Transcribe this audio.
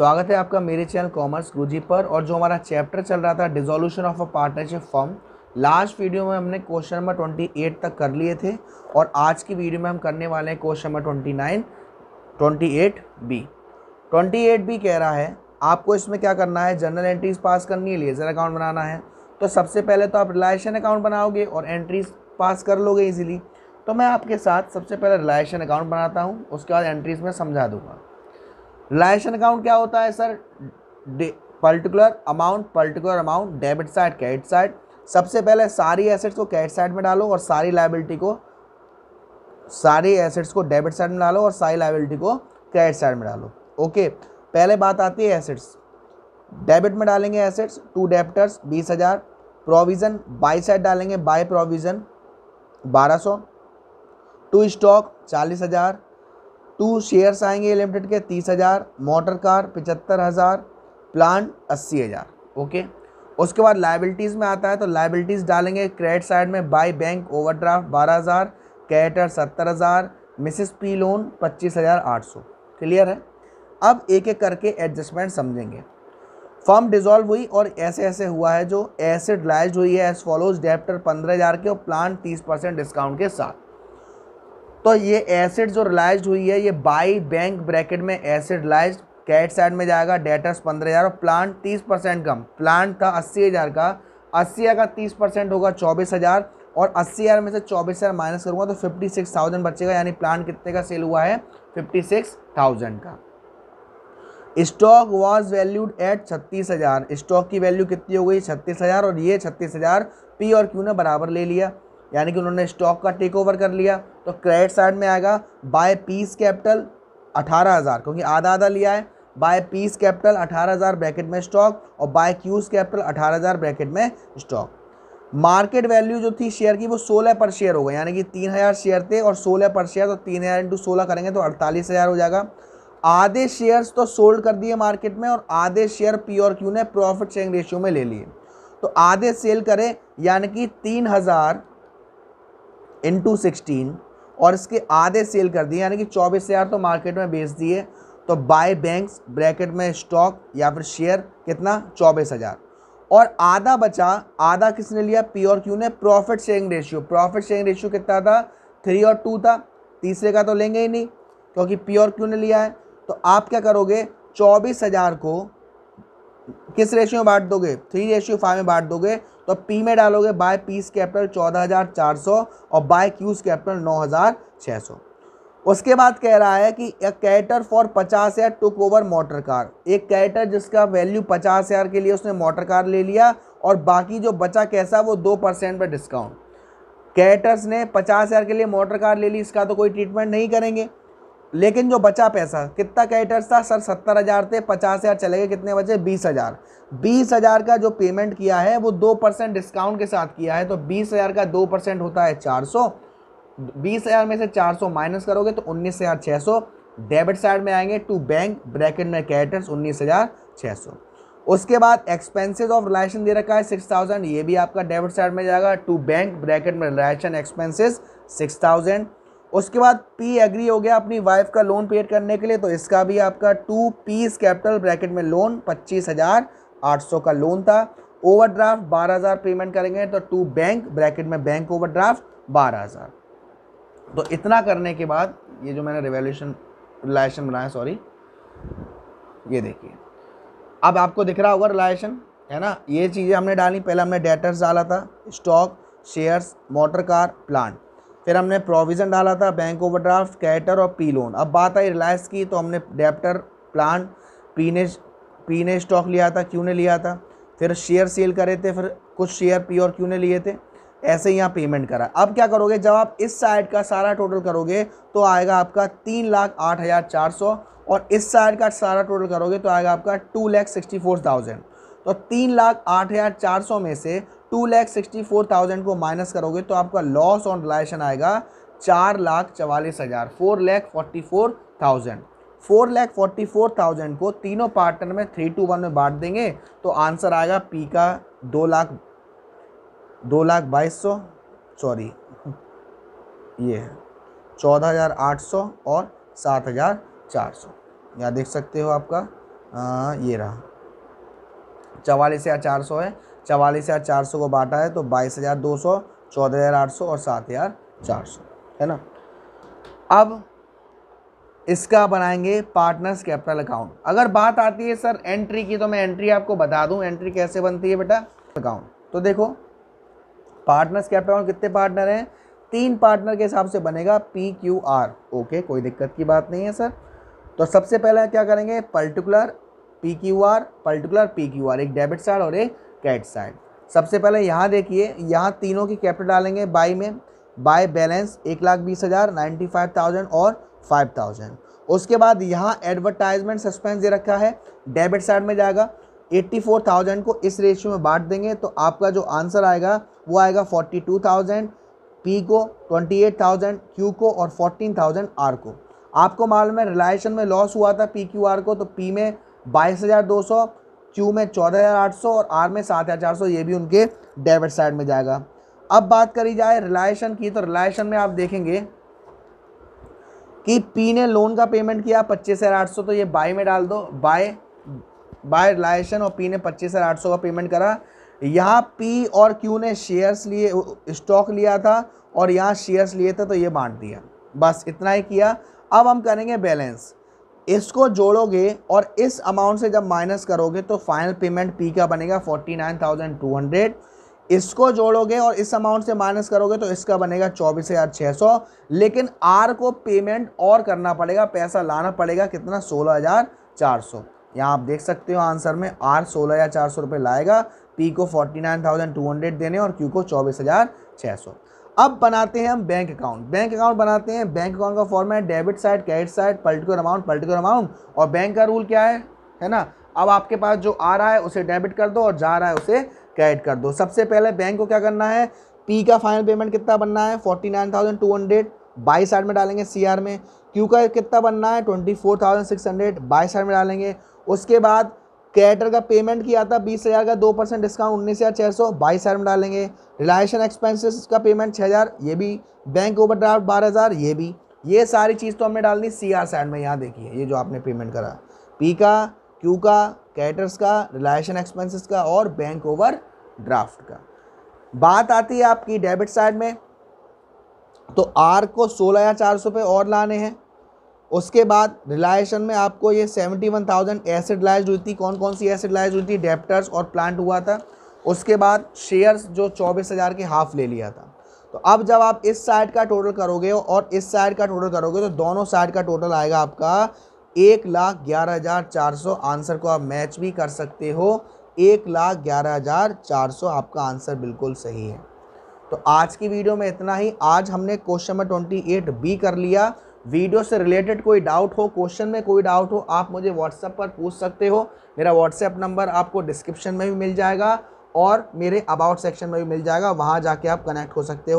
स्वागत है आपका मेरे चैनल कॉमर्स गुरुजी पर और जो हमारा चैप्टर चल रहा था dissolution of a partnership firm last video में हमने क्वेश्चन नंबर ट्वेंटी एट तक कर लिए थे और आज की वीडियो में हम करने वाले हैं question number twenty nine twenty eight B twenty eight B कह रहा है आपको इसमें क्या करना है जनरल एंट्रीज पास करनी है लेजर अकाउंट बनाना है तो सबसे पहले तो आप रिलायशन अकाउंट बनाओगे और एंट्रीज पास कर लोगे ईजिली तो मैं आपके साथ सबसे पहले रिलायशन अकाउंट बनाता हूँ उसके बाद एंट्रीज में समझा दूंगा लाइसेंस अकाउंट क्या होता है sir particular amount particular amount debit side credit side सबसे पहले सारी एसेट्स को क्रेडिट साइड में डालो और सारी लाइबिलिटी को सारी एसेट्स को डेबिट साइड में डालो और सारी लाइबिलिटी को क्रेडिट साइड में डालो ओके पहले बात आती है एसेट्स डेबिट में डालेंगे एसेट्स टू डेप्टर्स बीस हज़ार प्रोविज़न बाई साइड डालेंगे बाई प्रोविज़न बारह सौ टू स्टॉक चालीस हज़ार टू शेयर्स आएंगे लिमिटेड के तीस हज़ार मोटर कार पचहत्तर हज़ार प्लांट अस्सी हज़ार ओके उसके बाद लाइबिलिटीज़ में आता है तो लाइबिलिटीज़ डालेंगे क्रेडिट साइड में बाई बैंक ओवरड्राफ्ट बारह हज़ार कैटर सत्तर हज़ार मिसिस पी लोन पच्चीस हज़ार आठ सौ क्लियर है अब एक एक करके एडजस्टमेंट समझेंगे फॉर्म डिजॉल्व हुई और ऐसे ऐसे हुआ है जो एसिड लाइज हुई है एज फॉलोज डेप्टर पंद्रह हज़ार के और प्लान तीस परसेंट डिस्काउंट के साथ तो ये एसेट जो रिलाइज हुई है ये बाई बैंक ब्रैकेट में एसेट रिलाइज कैट साइड में जाएगा डेटर्स पंद्रह हज़ार और प्लांट तीस परसेंट कम प्लांट था अस्सी हज़ार का अस्सी हज़ार का तीस परसेंट होगा चौबीस हज़ार और अस्सी हज़ार में से चौबीस हज़ार माइनस करूँगा तो फिफ्टी सिक्स थाउजेंड बचेगा यानी प्लांट कितने का सेल हुआ है फिफ्टी सिक्स थाउजेंड का स्टॉक वॉज वैल्यूड एट छत्तीस हज़ार स्टॉक की वैल्यू कितनी हो गई छत्तीस हज़ार और ये छत्तीस हज़ार पी और क्यू ने बराबर ले लिया यानी कि उन्होंने स्टॉक का टेक ओवर कर लिया तो क्रेडिट साइड में आएगा बाय पीस कैपिटल अठारह हज़ार क्योंकि आधा आधा लिया है बाय पीस कैपिटल अठारह हज़ार ब्रैकेट में स्टॉक और बाय क्यूज कैपिटल अठारह हज़ार ब्रैकेट में स्टॉक मार्केट वैल्यू जो थी शेयर की वो सोलह पर शेयर हो गई यानी कि तीन हज़ार शेयर थे और सोलह पर शेयर तो तीन हज़ार इंटू सोलह करेंगे तो अड़तालीस हज़ार हो जाएगा आधे शेयर्स तो सोल्ड कर दिए मार्केट में और आधे शेयर पी और क्यू ने प्रॉफिट शेयरिंग रेशियो में ले लिए तो आधे सेल करें यानी कि तीन हज़ार इंटू सिक्सटीन और इसके आधे सेल कर दिए यानी कि चौबीस हज़ार तो मार्केट में बेच दिए तो बाय बैंक्स ब्रैकेट में स्टॉक या फिर शेयर कितना चौबीस हज़ार और आधा बचा आधा किसने लिया पी और क्यू ने profit sharing ratio profit sharing ratio कितना था थ्री और टू था तीसरे का तो लेंगे ही नहीं क्योंकि पी और क्यू ने लिया है तो आप क्या करोगे चौबीस हज़ार को किस रेशियो में बांट दोगे थ्री रेशियो फाइव में बांट दोगे तो पी में डालोगे बाय पीस कैपिटल चौदह हज़ार चार सौ और बाय क्यूज कैपिटल नौ हज़ार छः सौ उसके बाद कह रहा है कि एक कैटर फॉर पचास हज़ार टुक ओवर मोटर कार एक कैटर जिसका वैल्यू पचास हज़ार के लिए उसने मोटर कार ले लिया और बाकी जो बचा कैसा वो दो परसेंट पर डिस्काउंट कैटर्स ने पचास हज़ार के लिए मोटर कार ले ली इसका तो कोई ट्रीटमेंट नहीं करेंगे लेकिन जो बचा पैसा कितना कैटर्स था सर सत्तर हज़ार थे पचास हज़ार चले गए कितने बचे बीस हज़ार बीस हज़ार का जो पेमेंट किया है वो दो परसेंट डिस्काउंट के साथ किया है तो बीस हज़ार का दो परसेंट होता है चार सौ बीस हज़ार में से चार सौ माइनस करोगे तो उन्नीस हज़ार छः सौ डेबिट साइड में आएंगे टू बैंक ब्रैकेट में कैटर्स उन्नीस हज़ार छः सौ उसके बाद एक्सपेंसिस ऑफ रिलेशन दे रखा है सिक्स थाउजेंड ये भी आपका डेबिट साइड में जाएगा टू बैंक ब्रैकेट में रिलेशन एक्सपेंसिस सिक्स थाउजेंड उसके बाद पी एग्री हो गया अपनी वाइफ का लोन पेड करने के लिए तो इसका भी आपका टू पीस कैपिटल ब्रैकेट में लोन पच्चीस हज़ार आठ सौ का लोन था ओवरड्राफ्ट बारह हज़ार पेमेंट करेंगे तो टू बैंक ब्रैकेट में बैंक ओवरड्राफ्ट बारह हज़ार तो इतना करने के बाद ये जो मैंने रिवेल्यूशन रिलायशन बनाया सॉरी ये देखिए अब आपको दिख रहा होगा रिलायशन है ना ये चीज़ें हमने डाली पहले हमने डेटर्स डाला था stock shares motor car plant फिर हमने प्रोविज़न डाला था बैंक ओवरड्राफ्ट कैटर और पी लोन अब बात आई रिलायंस की तो हमने डेप्टर प्लान पी ने पी ने स्टॉक लिया था क्यों ने लिया था फिर शेयर सेल करे थे फिर कुछ शेयर पी और क्यों ने लिए थे ऐसे ही यहाँ पेमेंट करा अब क्या करोगे जब आप इस साइड का सारा टोटल करोगे तो आएगा आपका तीन लाख आठ हज़ार चार सौ और इस साइड का सारा टोटल करोगे तो आएगा आपका two lakh sixty four thousand तो तीन लाख आठ हज़ार चार सौ में से two lakh sixty four thousand को माइनस करोगे तो आपका लॉस ऑन रिलाइशन आएगा चार लाख चवालीस हज़ार four lakh forty four thousand four lakh forty four thousand को तीनों पार्टनर में थ्री टू वन में बांट देंगे तो आंसर आएगा पी का दो लाख दो लाख बाईस सौ सॉरी ये है चौदह हज़ार आठ सौ और सात हज़ार चार सौ यहाँ देख सकते हो आपका आ, हाँ, ये रहा चवालीस हज़ार चार सौ है चवालीस हज़ार चार सौ को बांटा है तो बाईस हज़ार दो सौ चौदह हज़ार आठ सौ और सात हज़ार चार सौ है ना अब इसका बनाएंगे पार्टनर्स कैपिटल अकाउंट अगर बात आती है सर एंट्री की तो मैं एंट्री आपको बता दूं एंट्री कैसे बनती है बेटा अकाउंट तो देखो पार्टनर्स कैपिटल अकाउंट कितने पार्टनर हैं तीन पार्टनर के हिसाब से बनेगा पी क्यू आर ओके कोई दिक्कत की बात नहीं है सर तो सबसे पहले क्या करेंगे particular P Q R particular P Q R एक डेबिट साइड और एक कैट साइड सबसे पहले यहाँ देखिए यहाँ तीनों की कैपिटल डालेंगे बाई में बाय बैलेंस एक लाख बीस हज़ार नाइन्टी फाइव थाउजेंड और फाइव थाउजेंड उसके बाद यहाँ एडवर्टाइजमेंट सस्पेंस दे रखा है डेबिट साइड में जाएगा एट्टी फोर थाउजेंड को इस रेशियो में बांट देंगे तो आपका जो आंसर आएगा वो आएगा फोर्टी टू थाउजेंड पी को ट्वेंटी एट थाउजेंड क्यू को और फोर्टीन थाउजेंड आर को आपको मालूम है रिलायशन में लॉस हुआ था पी क्यू आर को तो पी में बाईस हज़ार दो सौ क्यू में चौदह हज़ार आठ सौ और आर में सात हज़ार चार सौ ये भी उनके डेबिट साइड में जाएगा अब बात करी जाए रिलायशन की तो रिलायशन में आप देखेंगे कि पी ने लोन का पेमेंट किया पच्चीस हज़ार आठ सौ तो ये बाई में डाल दो बाय बाय रिलायशन और पी ने पच्चीस हज़ार आठ सौ का पेमेंट करा यहाँ पी और क्यू ने शेयर्स लिए स्टॉक लिया था और यहाँ शेयर्स लिए थे तो ये बांट दिया बस इतना ही किया अब हम करेंगे बैलेंस इसको जोड़ोगे और इस अमाउंट से जब माइनस करोगे तो फाइनल पेमेंट पी का बनेगा forty nine thousand two hundred इसको जोड़ोगे और इस अमाउंट से माइनस करोगे तो इसका बनेगा चौबीस हज़ार छः सौ लेकिन आर को पेमेंट और करना पड़ेगा पैसा लाना पड़ेगा कितना सोलह हज़ार चार सौ यहाँ आप देख सकते हो आंसर में आर सोलह हज़ार चार सौ रुपये लाएगा पी को forty nine thousand two hundred देने और क्यू को चौबीस हज़ार छः सौ अब बनाते हैं हम बैंक अकाउंट बैंक अकाउंट बनाते हैं बैंक अकाउंट का format debit side credit side particular amount particular amount और बैंक का रूल क्या है है ना अब आपके पास जो आ रहा है उसे डेबिट कर दो और जा रहा है उसे क्रेडिट कर दो सबसे पहले बैंक को क्या करना है पी का फाइनल पेमेंट कितना बनना है forty nine thousand two hundred by side में डालेंगे सी आर में क्यू का कितना बनना है twenty four thousand six hundred by side में डालेंगे उसके बाद क्रिएटर का पेमेंट किया था बीस हज़ार का दो परसेंट डिस्काउंट उन्नीस हज़ार छः सौ बाईस हज़ार में डालेंगे रिलाइशन एक्सपेंसेस का पेमेंट छः हज़ार ये भी बैंक ओवर ड्राफ्ट बारह हज़ार ये भी ये सारी चीज़ तो हमने डाल दी सी आर साइड में यहाँ देखिए ये जो आपने पेमेंट करा पी का क्यू का कैटर्स का रिलायशन एक्सपेंसिस का और बैंक ओवर ड्राफ्ट का बात आती है आपकी डेबिट साइड में तो आर को सोलह हज़ार चार सौ पे और लाने हैं उसके बाद रिलायशन में आपको ये seventy one thousand asset realise हुई थी कौन कौन सी एसिड लाइज हुई थी डेप्टर्स और प्लांट हुआ था उसके बाद शेयर्स जो चौबीस हज़ार के हाफ ले लिया था तो अब जब आप इस साइड का टोटल करोगे और इस साइड का टोटल करोगे तो दोनों साइड का टोटल आएगा आपका एक लाख ग्यारह हज़ार चार सौ आंसर को आप मैच भी कर सकते हो एक लाख ग्यारह हज़ार चार सौ आपका आंसर बिल्कुल सही है तो आज की वीडियो में इतना ही आज हमने question number twenty eight B कर लिया वीडियो से रिलेटेड कोई डाउट हो क्वेश्चन में कोई डाउट हो आप मुझे व्हाट्सएप पर पूछ सकते हो मेरा व्हाट्सएप नंबर आपको डिस्क्रिप्शन में भी मिल जाएगा और मेरे अबाउट सेक्शन में भी मिल जाएगा वहाँ जाके आप कनेक्ट हो सकते हो